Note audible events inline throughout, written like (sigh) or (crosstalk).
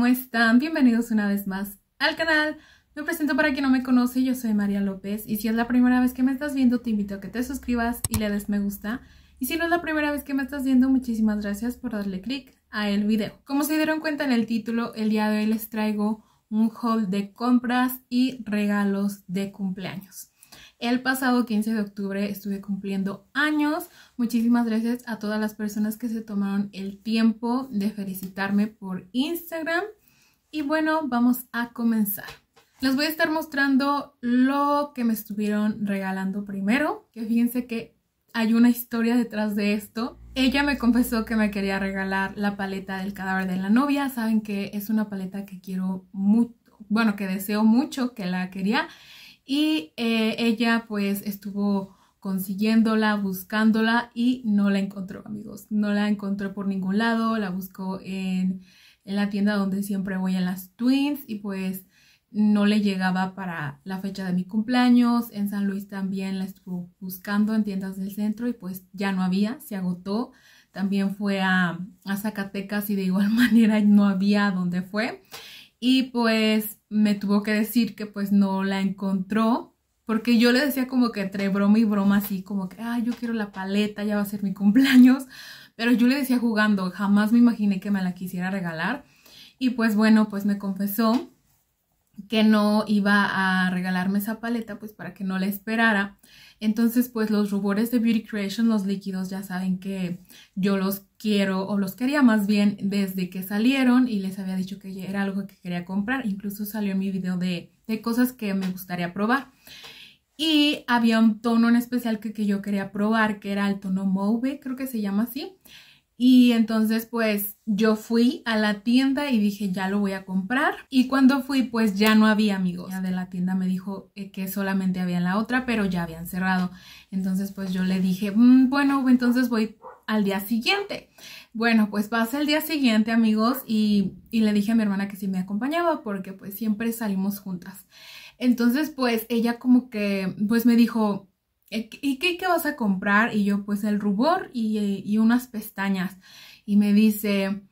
¿Cómo están? Bienvenidos una vez más al canal. Me presento para quien no me conoce, yo soy María López y si es la primera vez que me estás viendo te invito a que te suscribas y le des me gusta. Y si no es la primera vez que me estás viendo, muchísimas gracias por darle click a el video. Como se dieron cuenta en el título, el día de hoy les traigo un haul de compras y regalos de cumpleaños. El pasado 15 de octubre estuve cumpliendo años. Muchísimas gracias a todas las personas que se tomaron el tiempo de felicitarme por Instagram. Y bueno, vamos a comenzar. Les voy a estar mostrando lo que me estuvieron regalando primero, que fíjense que hay una historia detrás de esto. Ella me confesó que me quería regalar la paleta del cadáver de la novia. Saben que es una paleta que quiero mucho, bueno, que deseo mucho, que la quería y eh, ella pues estuvo consiguiéndola, buscándola y no la encontró, amigos. No la encontró por ningún lado, la buscó en, la tienda donde siempre voy a las Twins y pues no le llegaba para la fecha de mi cumpleaños. En San Luis también la estuvo buscando en tiendas del centro y pues ya no había, se agotó. También fue a, a Zacatecas y de igual (laughs) manera no había donde fue y pues me tuvo que decir que pues no la encontró porque yo le decía como que entre broma y broma así como que, ah, yo quiero la paleta, ya va a ser mi (laughs) cumpleaños, pero yo le decía jugando, jamás me imaginé que me la quisiera regalar y pues bueno, pues me confesó que no iba a regalarme esa paleta pues para que no la esperara entonces, pues los rubores de Beauty Creation, los líquidos, ya saben que yo los quiero o los quería más bien desde que salieron y les había dicho que era algo que quería comprar. Incluso salió mi video de, cosas que me gustaría probar. Y había un tono en especial que, que yo quería probar, que era el tono Mauve, creo que se llama así. Y entonces pues yo fui a la tienda y dije, ya lo voy a comprar. Y cuando fui pues ya no había amigos. La de la tienda me dijo eh, que solamente había la otra, pero ya habían cerrado. Entonces pues yo le dije, mm, bueno, entonces voy al día siguiente. Bueno, pues pasa el día siguiente amigos y, y le dije a mi hermana que sí me acompañaba porque pues siempre salimos juntas. Entonces pues ella como que pues me dijo, eh, ¿y qué, vas a comprar? Y yo, pues el rubor y, unas pestañas. Y me dice,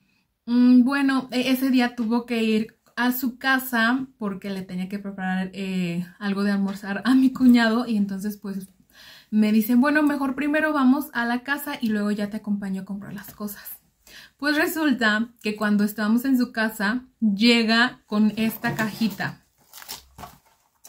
mm, bueno, e-, ese día tuvo que ir a su casa porque le tenía que preparar eh, algo de almorzar a mi cuñado y entonces pues me dice, bueno, mejor primero vamos a la casa y luego ya te acompaño a comprar las cosas. Pues resulta que cuando estábamos en su casa, llega con esta cajita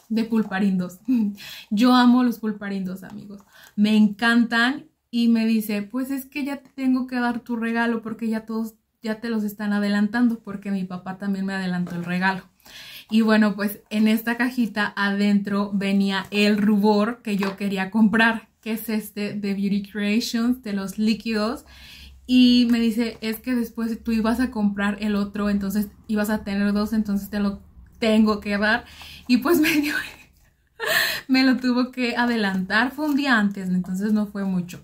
de pulparindos. (laughs) Yo amo los pulparindos, amigos. Me encantan y me dice, pues es que ya te tengo que dar tu regalo porque ya todos, ya te los están adelantando porque mi papá también me adelantó el regalo. Y bueno, pues en esta cajita adentro venía el rubor que yo quería comprar, que es este de Beauty Creations, de los líquidos. Y me dice, es que después tú ibas a comprar el otro, entonces ibas a tener dos, entonces te lo tengo que dar. Y pues me dio, (laughs) me lo tuvo que adelantar, fue un día antes, entonces no fue mucho.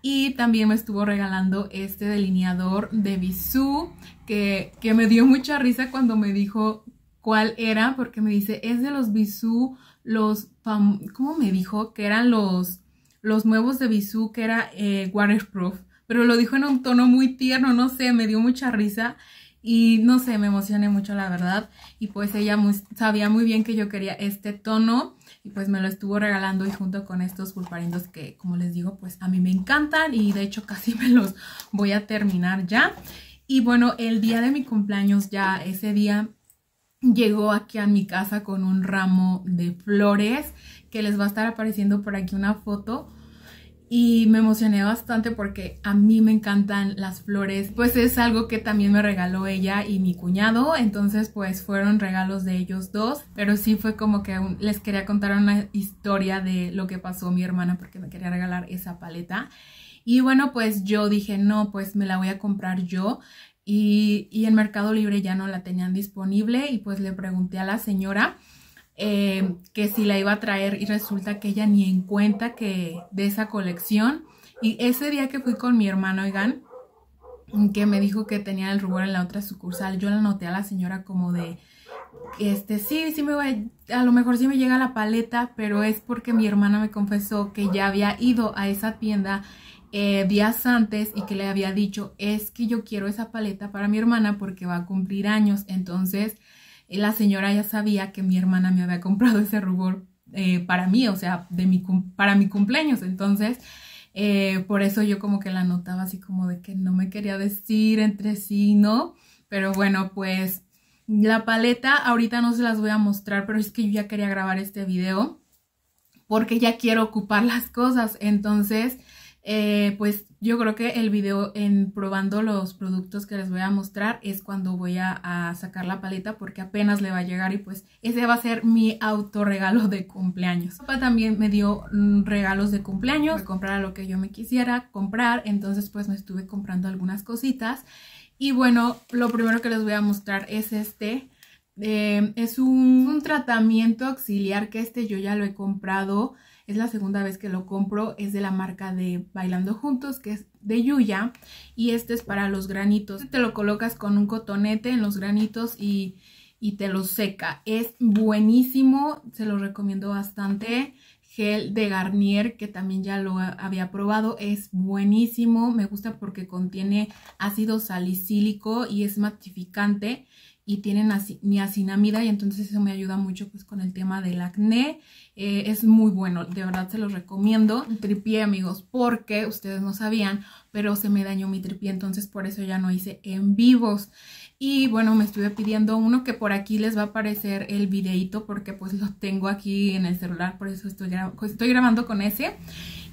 Y también me estuvo regalando este delineador de Bisú, que, que me dio mucha risa cuando me dijo cuál era, porque me dice, es de los Bisú, los, ¿cómo me dijo? Que eran los, los nuevos de Bisú, que era eh, waterproof, pero lo dijo en un tono muy tierno, no sé, me dio mucha risa y no sé, me emocioné mucho la verdad y pues ella sabía muy bien que yo quería este tono y pues me lo estuvo regalando y junto con estos pulparindos que como les digo pues a mí me encantan y de hecho (laughs) casi me los voy a terminar ya y bueno el día de mi cumpleaños ya ese día llegó aquí a mi casa con un ramo de flores que les va a estar apareciendo por aquí una foto y me emocioné bastante porque a mí me encantan las flores, pues es algo que también me regaló ella y mi cuñado, entonces pues fueron regalos de ellos dos, pero sí fue como que les quería contar una historia de lo que pasó mi hermana porque me quería regalar esa paleta. Y bueno, pues yo dije, no, pues me la voy a comprar yo. Y, y en Mercado Libre ya no la tenían disponible y pues le pregunté a la señora eh, que si la iba a traer y resulta que ella ni en cuenta que de esa colección. Y ese día que fui con mi hermano, oigan, que me dijo que tenía el rubor en la otra sucursal, yo la noté a la señora como de, este, sí, sí me va, a lo mejor sí me llega la paleta, pero es porque mi hermana me confesó que ya había ido a esa tienda eh, días antes y que le había dicho, es que yo quiero esa paleta para mi hermana porque va a cumplir años, entonces la señora ya sabía que mi hermana me había comprado ese rubor eh, para mí, o sea, de mi para mi cumpleaños. Entonces, eh, por eso yo como que la notaba así como de que no me quería decir entre sí, ¿no? Pero bueno, pues la paleta ahorita no se las voy a mostrar, pero es que yo ya quería grabar este video porque ya quiero ocupar las cosas. Entonces, eh, pues yo creo que el video en probando los productos que les voy a mostrar es cuando voy a, sacar la paleta porque apenas le va a llegar y pues ese va a ser mi autorregalo de cumpleaños. Papá también me dio mm, regalos de cumpleaños, comprar lo que yo me quisiera comprar, entonces pues me estuve comprando algunas cositas y bueno, lo primero que les voy a mostrar es este. Eh, es un, un tratamiento auxiliar que este yo ya lo he comprado es la segunda vez que lo compro. Es de la marca de Bailando Juntos, que es de Yuya. Y este es para los granitos. Te lo colocas con un cotonete en los granitos y, te lo seca. Es buenísimo. Se lo recomiendo bastante gel de Garnier que también ya lo había probado es buenísimo me gusta porque contiene ácido salicílico y es matificante y tienen niacinamida y entonces eso me ayuda mucho pues con el tema del acné. Eh, es muy bueno, de verdad se los recomiendo. Tripié amigos, porque ustedes no sabían, pero se me dañó mi tripié, entonces por eso ya no hice en vivos. Y bueno, me estuve pidiendo uno que por aquí les va a aparecer el videito porque pues lo tengo aquí en el celular, por eso estoy, pues, estoy grabando con ese.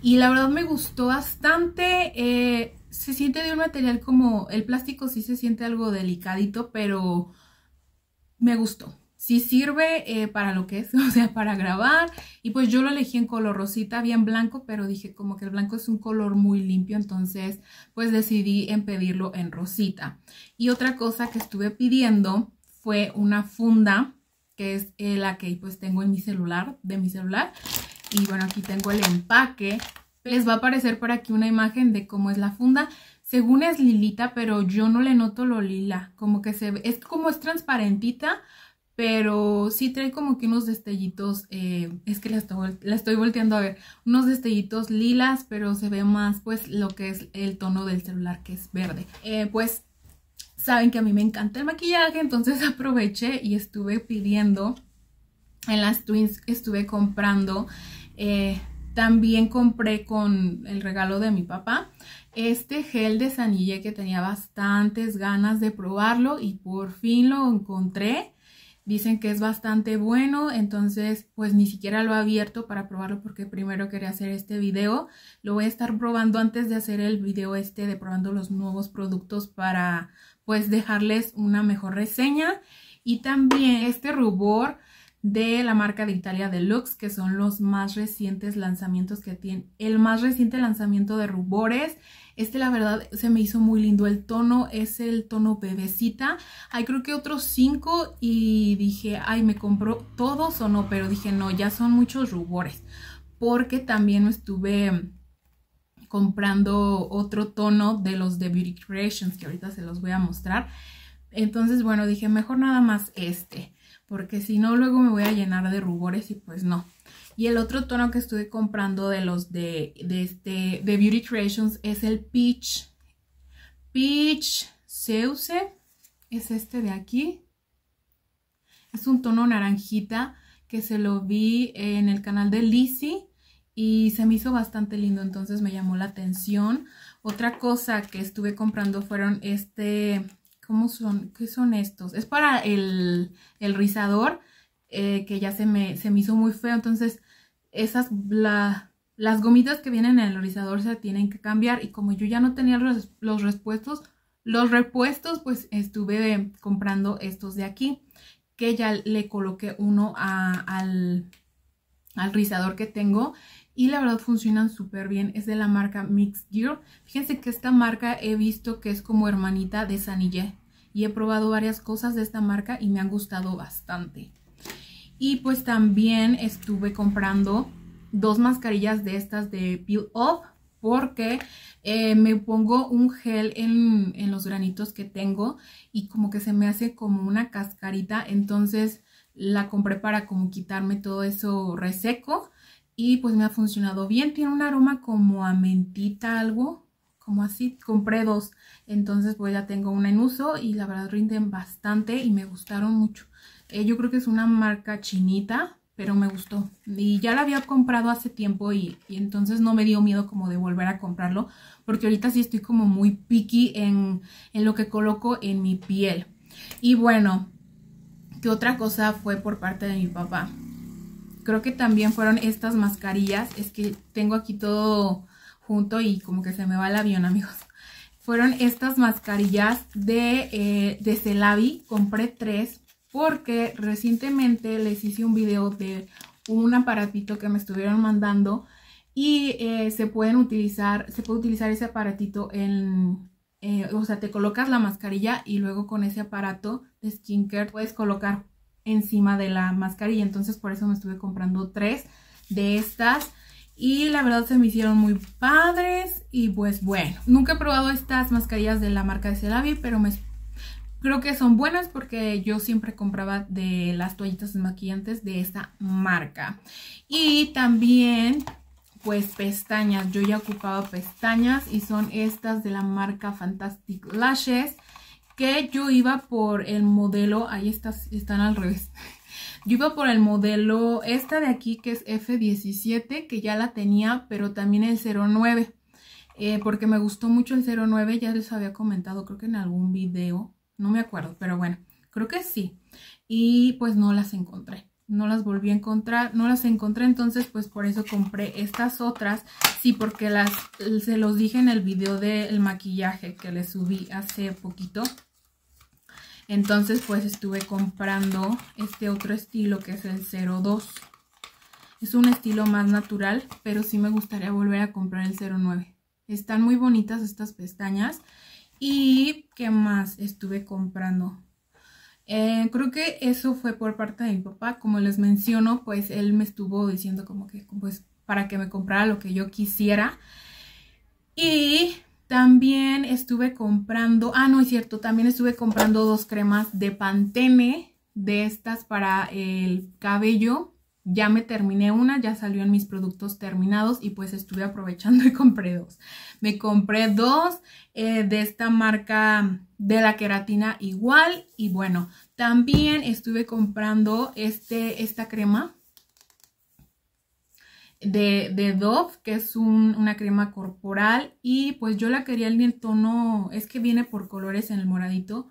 Y la verdad me gustó bastante. Eh, se siente de un material como el plástico sí se siente algo delicadito, pero me gustó. Sí sirve eh, para lo que es, (laughs) o sea, para grabar. Y pues yo lo elegí en color rosita, bien blanco, pero dije como que el blanco es un color muy limpio, entonces pues decidí en pedirlo en rosita. Y otra cosa que estuve pidiendo fue una funda, que es eh, la que pues tengo en mi celular, de mi celular. Y bueno, aquí tengo el empaque. Les va a aparecer por aquí una imagen de cómo es la funda según es lilita, pero yo no le noto lo lila, como que se ve, es como es transparentita, pero sí trae como que unos destellitos, eh, es que la estoy, volteando a ver, unos destellitos lilas, pero se ve más pues lo que es el tono del celular que es verde. Eh, pues saben que a mí me encanta el maquillaje, entonces (laughs) aproveché y estuve pidiendo, en las Twins estuve comprando, eh, también compré con el regalo de mi papá, este gel de sanilla que tenía bastantes ganas de probarlo y por fin lo encontré. Dicen que es bastante bueno, entonces pues ni siquiera lo he abierto para probarlo porque primero quería hacer este video. Lo voy a estar probando antes de hacer el video este de probando los nuevos productos para pues dejarles una mejor reseña. Y también este rubor de la marca de Italia Deluxe, que son los más recientes lanzamientos que tienen. El más reciente lanzamiento de Rubores, este la verdad se me hizo muy lindo. El tono es el tono bebecita. Hay creo que otros cinco y dije, ay, me compró todos o no, pero dije, no, ya son muchos Rubores, porque también estuve comprando otro tono de los de Beauty Creations, que ahorita se los voy a mostrar. Entonces, bueno, dije, mejor nada más este porque si no luego me voy a llenar de rubores y pues no. Y el otro tono que estuve comprando de los de, de este, Beauty Creations es el Peach, Peach Seuse, es este de aquí. Es un tono naranjita que se lo vi en el canal de Lizzie y se me hizo bastante lindo, entonces me llamó la atención. Otra cosa que estuve comprando fueron este ¿Cómo son? ¿Qué son estos? Es para el, rizador, eh, que ya se me, se me hizo muy feo. Entonces, esas, las gomitas que vienen en el rizador se tienen que cambiar. Y como yo ya no tenía los, repuestos, los repuestos, pues estuve comprando estos de aquí. Que ya le coloqué uno al, rizador que tengo y la verdad funcionan súper bien. Es de la marca Mix Gear. Fíjense que esta marca he visto que es como hermanita de Sanille y he probado varias cosas de esta marca y me han gustado bastante. Y pues también estuve comprando dos mascarillas de estas de Peel Off porque eh, me pongo un gel en, en los granitos que tengo y como que se me hace como una cascarita, entonces la compré para como quitarme todo eso reseco y pues me ha funcionado bien, tiene un aroma como a mentita algo, como así, compré dos. Entonces pues ya tengo una en uso y la verdad rinden bastante y me gustaron mucho. Eh, yo creo que es una marca chinita, pero me gustó. Y ya la había comprado hace tiempo y, entonces no me dio miedo como de volver a comprarlo, porque ahorita sí estoy como muy picky en, en lo que coloco en mi piel. Y bueno, Que otra cosa fue por parte de mi papá? Creo que también fueron estas mascarillas, es que tengo aquí todo y como que se me va el avión, amigos. (laughs) Fueron estas mascarillas de, eh, de Celavi. Compré tres porque recientemente les hice un video de un aparatito que me estuvieron mandando y eh, se pueden utilizar, se puede utilizar ese aparatito en, eh, o sea, te colocas la mascarilla y luego con ese aparato de skincare puedes colocar encima de la mascarilla, entonces por eso me estuve comprando tres de estas y la verdad se me hicieron muy padres y pues bueno, nunca he probado estas mascarillas de la marca de Celavi, pero me creo que son buenas porque yo siempre compraba de las toallitas desmaquillantes de esta marca. Y también pues pestañas, yo ya ocupaba pestañas y son estas de la marca Fantastic Lashes que yo iba por el modelo, ahí estas están al revés, yo iba por el modelo, esta de aquí que es F17, que ya la tenía, pero también el 09. Eh, porque me gustó mucho el 09, ya les había comentado, creo que en algún video, no me acuerdo, pero bueno, creo que sí. Y pues no las encontré, no las volví a encontrar, no las encontré, entonces pues por eso compré estas otras, sí, porque las, se los dije en el video del maquillaje que les subí hace poquito, entonces pues estuve comprando este otro estilo que es el 02. Es un estilo más natural, pero sí me gustaría volver a comprar el 09. Están muy bonitas estas pestañas. ¿Y qué más estuve comprando? Eh, creo que eso fue por parte de mi papá. Como les menciono, pues él me estuvo diciendo como que pues para que me comprara lo que yo quisiera. Y también estuve comprando, ah, no es cierto, también estuve comprando dos cremas de Pantene, de estas para el cabello. Ya me terminé una, ya salió en mis productos terminados y pues estuve aprovechando (laughs) y compré dos. Me compré dos eh, de esta marca de la queratina igual y bueno, también estuve comprando este, esta crema de, Dove, que es una crema corporal. Y pues yo la quería en el tono, es que viene por colores en el moradito,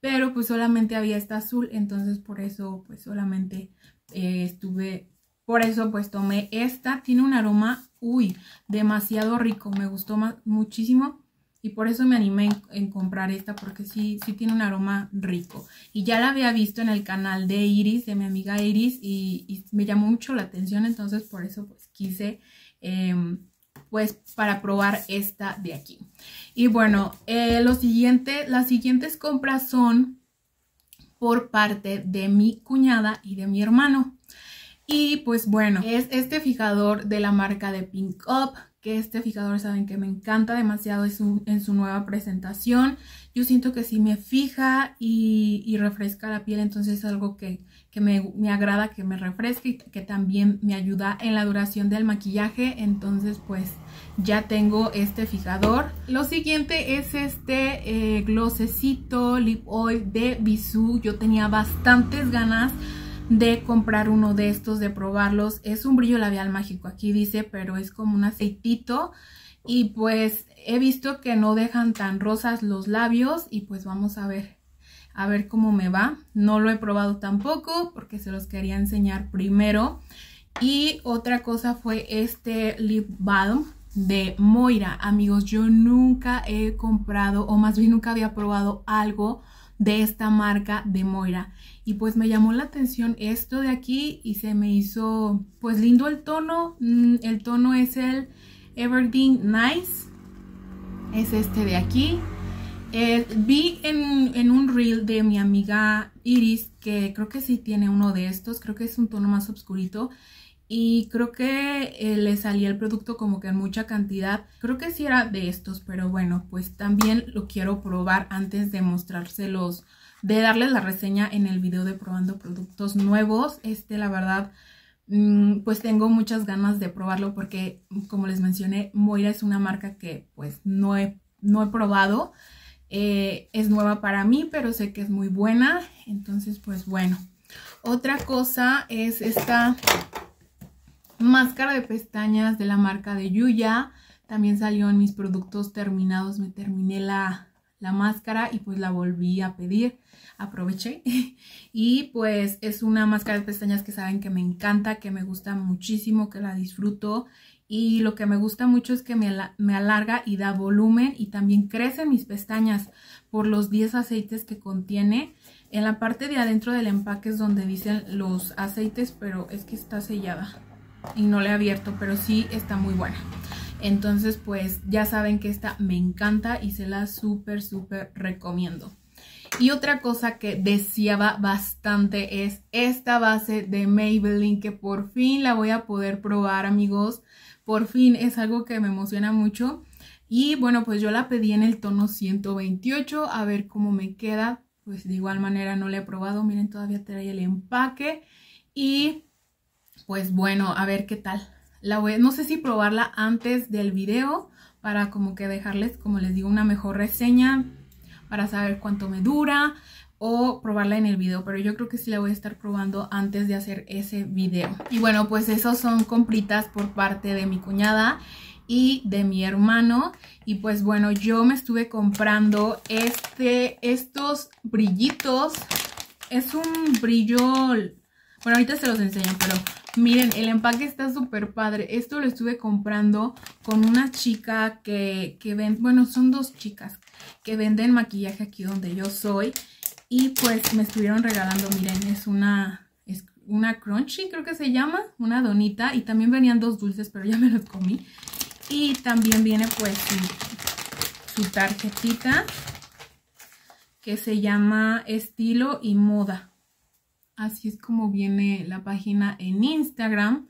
pero pues solamente había esta azul, entonces por eso pues solamente eh, estuve, por eso pues tomé esta. Tiene un aroma, uy, demasiado rico, me gustó muchísimo y por eso me animé en, comprar esta porque sí, sí tiene un aroma rico. Y ya la había visto en el canal de Iris, de mi amiga Iris, y, me llamó mucho la atención, entonces por eso pues quise, em, pues para probar esta de aquí. Y bueno, eh, lo siguiente, las siguientes compras son por parte de mi cuñada y de mi hermano. Y pues bueno, es este fijador de la marca de Pink Up que este fijador saben que me encanta demasiado en su, en su nueva presentación. Yo siento que si me fija y, refresca la piel, entonces es algo que, me, agrada, que me refresque y que también me ayuda en la duración del maquillaje. Entonces pues ya tengo este fijador. Lo siguiente es este eh, glosecito lip oil de bisu Yo tenía bastantes ganas de comprar uno de estos, de probarlos. Es un brillo labial mágico, aquí dice, pero es como un aceitito. Y pues he visto que no dejan tan rosas los labios y pues vamos a ver, a ver cómo me va. No lo he probado tampoco porque se los quería enseñar primero. Y otra cosa fue este lip balm de Moira. Amigos, yo nunca he comprado o más bien nunca había probado algo de esta marca de Moira. Y pues me llamó la atención esto de aquí y se me hizo pues lindo el tono. Mm, el tono es el Everdeen Nice. Es este de aquí. Eh, vi en, en, un reel de mi amiga Iris que creo que sí tiene uno de estos. Creo que es un tono más oscurito y creo que eh, le salía el producto como que en mucha cantidad. Creo que sí era de estos, pero bueno, pues también lo quiero probar antes de mostrárselos, de darles la reseña en el video de probando productos nuevos. Este, la verdad, mm, pues tengo muchas ganas de probarlo porque, como les mencioné, Moira es una marca que pues no he, no he probado. Eh, es nueva para mí, pero sé que es muy buena. Entonces, pues bueno. Otra cosa es esta máscara de pestañas de la marca de Yuya. También salió en mis productos terminados, me terminé la, máscara y pues la volví a pedir. Aproveché. (laughs) y pues es una máscara de pestañas que saben que me encanta, que me gusta muchísimo, que la disfruto. Y lo que me gusta mucho es que me, me alarga y da volumen y también crece mis pestañas por los 10 aceites que contiene. En la parte de adentro del empaque es donde dicen los aceites, pero es que está sellada y no le he abierto, pero sí está muy buena. Entonces, pues ya saben que esta me encanta y se la súper, súper recomiendo. Y otra cosa que deseaba bastante es esta base de Maybelline que por fin la voy a poder probar, amigos. Por fin es algo que me emociona mucho. Y bueno, pues yo la pedí en el tono 128, a ver cómo me queda. Pues de igual manera no la he probado, miren, todavía trae el empaque. Y pues bueno, a ver qué tal. La no sé si probarla antes del video para como que dejarles, como les digo, una mejor reseña para saber cuánto me dura o probarla en el video, pero yo creo que sí la voy a estar probando antes de hacer ese video. Y bueno, pues esos son compritas por parte de mi cuñada y de mi hermano. Y pues bueno, yo me estuve comprando este, estos brillitos. Es un brillo bueno, ahorita se los enseño, pero miren, el empaque está súper padre. Esto lo estuve comprando con una chica que, que bueno, son dos chicas que venden maquillaje aquí donde yo soy. Y pues me estuvieron regalando, miren, es una, una crunchy creo que se llama, una donita. Y también venían dos dulces, pero ya me los comí. Y también viene pues su tarjetita que se llama estilo y moda. Así es como viene la página en Instagram.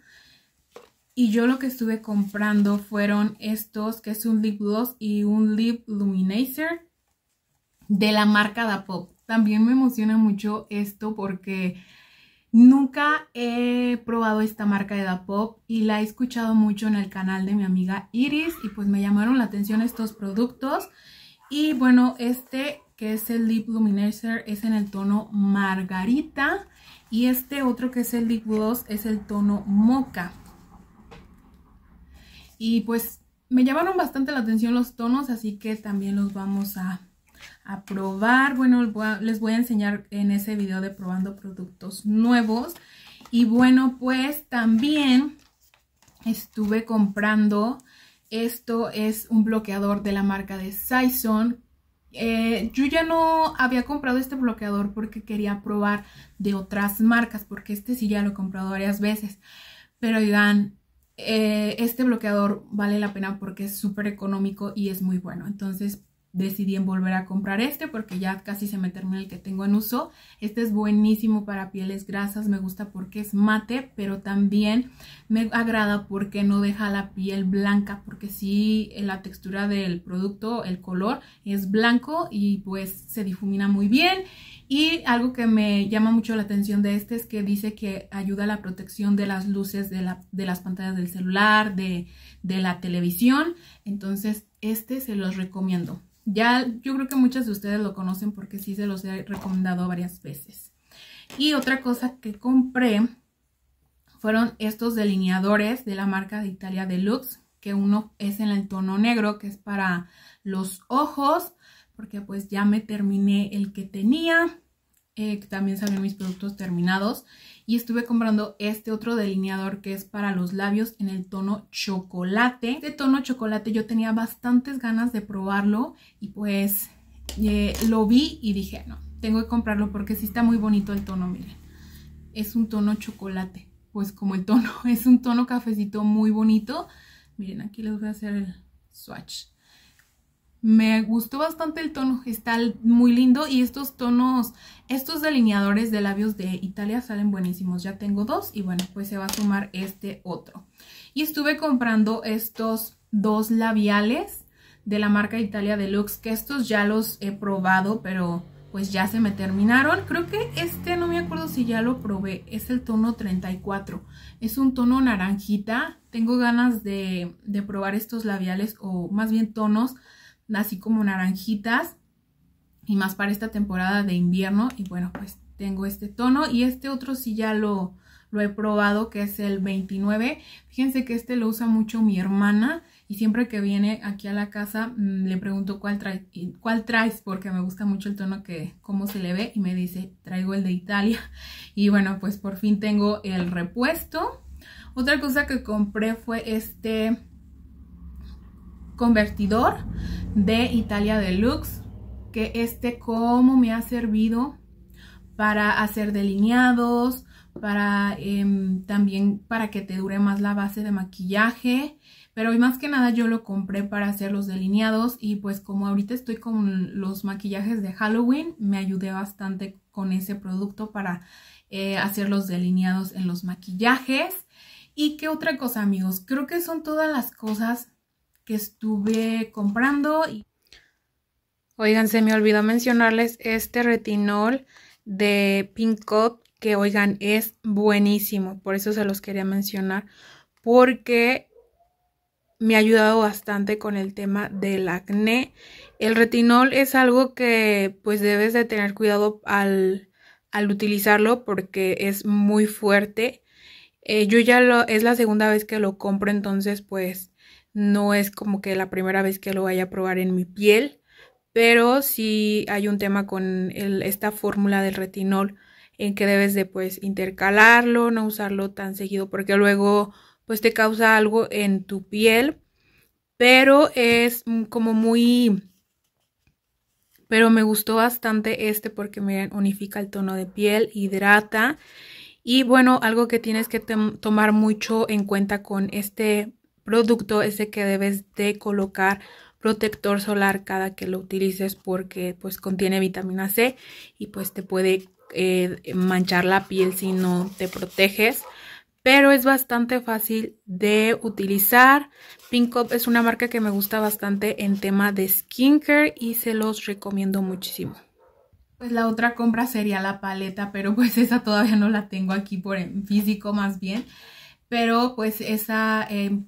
Y yo lo que estuve comprando fueron estos, que es un lip gloss y un lip luminizer de la marca Da Pop. También me emociona mucho esto porque nunca he probado esta marca de Da Pop y la he escuchado mucho en el canal de mi amiga Iris y pues me llamaron la atención estos productos. Y bueno, este que es el lip luminizer es en el tono margarita. Y este otro que es el Lip Gloss es el tono Mocha. Y pues me llamaron bastante la atención los tonos, así que también los vamos a, probar. Bueno, les voy a enseñar en ese video de probando productos nuevos. Y bueno, pues también estuve comprando, esto es un bloqueador de la marca de Saison eh, yo ya no había comprado este bloqueador porque quería probar de otras marcas, porque este sí ya lo he comprado varias veces. Pero oigan, eh, este bloqueador vale la pena porque es súper económico y es muy bueno. Entonces decidí en volver a comprar este porque ya casi se me termina el que tengo en uso. Este es buenísimo para pieles grasas, me gusta porque es mate, pero también me agrada porque no deja la piel blanca, porque sí eh, la textura del producto, el color es blanco y pues se difumina muy bien. Y algo que me llama mucho la atención de este es que dice que ayuda a la protección de las luces de, las pantallas del celular, de, de la televisión. Entonces, este se los recomiendo. Ya yo creo que muchas de ustedes lo conocen porque sí se los he recomendado varias veces. Y otra cosa que compré fueron estos delineadores de la marca de Italia Deluxe, que uno es en el tono negro, que es para los ojos, porque pues ya me terminé el que tenía. Eh, también salen mis productos terminados. Y estuve comprando este otro delineador que es para los labios en el tono chocolate. Este tono chocolate yo tenía bastantes ganas de probarlo y pues eh, lo vi y dije, no, tengo que comprarlo porque sí está muy bonito el tono, miren. Es un tono chocolate, pues como el tono, (laughs) es un tono cafecito muy bonito. Miren, aquí les voy a hacer el swatch. Me gustó bastante el tono, está muy lindo y estos tonos, estos delineadores de labios de Italia salen buenísimos. Ya tengo dos y bueno, pues se va a sumar este otro. Y estuve comprando estos dos labiales de la marca Italia Deluxe, que estos ya los he probado, pero pues ya se me terminaron. Creo que este, no me acuerdo si ya lo probé, es el tono 34. Es un tono naranjita. Tengo ganas de, de probar estos labiales o más bien tonos así como naranjitas y más para esta temporada de invierno y bueno pues tengo este tono y este otro sí ya lo, lo he probado que es el 29 fíjense que este lo usa mucho mi hermana y siempre que viene aquí a la casa mm, le pregunto cuál, cuál traes porque me gusta mucho el tono que cómo se le ve y me dice traigo el de Italia (laughs) y bueno pues por fin tengo el repuesto otra cosa que compré fue este convertidor de Italia Deluxe, que este como me ha servido para hacer delineados, para em, también para que te dure más la base de maquillaje. Pero hoy más que nada yo lo compré para hacer los delineados y pues como ahorita estoy con los maquillajes de Halloween, me ayudé bastante con ese producto para eh, hacer los delineados en los maquillajes. ¿Y qué otra cosa amigos? Creo que son todas las cosas que estuve comprando. Oigan, se me olvidó mencionarles este retinol de Pink que oigan es buenísimo, por eso se los quería mencionar, porque me ha ayudado bastante con el tema del acné. El retinol es algo que pues debes de tener cuidado al, al utilizarlo porque es muy fuerte. Eh, yo ya lo, es la segunda vez que lo compro, entonces pues no es como que la primera vez que lo vaya a probar en mi piel, pero sí hay un tema con esta fórmula del retinol en que debes de pues intercalarlo, no usarlo tan seguido porque luego pues te causa algo en tu piel, pero es como muy pero me gustó bastante este porque me unifica el tono de piel, hidrata y bueno, algo que tienes que tomar mucho en cuenta con este producto ese que debes de colocar protector solar cada que lo utilices porque pues contiene vitamina C y pues te puede eh, manchar la piel si no te proteges pero es bastante fácil de utilizar. Pink Up es una marca que me gusta bastante en tema de skincare y se los recomiendo muchísimo. Pues la otra compra sería la paleta, pero pues esa todavía no la tengo aquí por en físico más bien. Pero pues esa eh,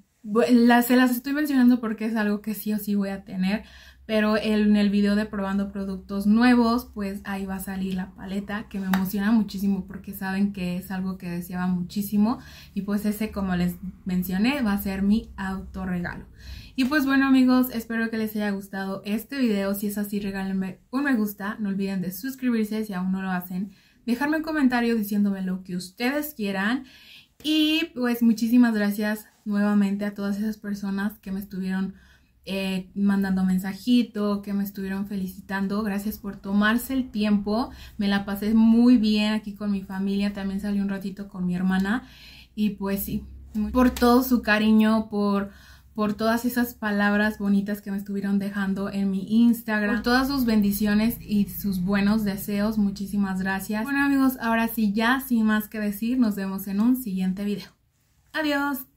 se las estoy mencionando porque es algo que sí o sí voy a tener, pero en el video de probando productos nuevos, pues ahí va a salir la paleta, que me emociona muchísimo porque saben que es algo que deseaba muchísimo. Y pues ese, como les mencioné, va a ser mi autorregalo. Y pues bueno amigos, espero que les haya gustado este video. Si es así, regálenme un me gusta. No olviden de suscribirse si aún no lo hacen. Dejarme un comentario diciéndome lo que ustedes quieran. Y pues muchísimas gracias nuevamente a todas esas personas que me estuvieron eh, mandando mensajito, que me estuvieron felicitando. Gracias por tomarse el tiempo. Me la pasé muy bien aquí con mi familia. También salí un ratito con mi hermana. Y pues sí, por todo su cariño, por por todas esas palabras bonitas que me estuvieron dejando en mi Instagram, por todas sus bendiciones y sus buenos deseos. Muchísimas gracias. Bueno amigos, ahora sí ya, sin más que decir, nos vemos en un siguiente video. Adiós.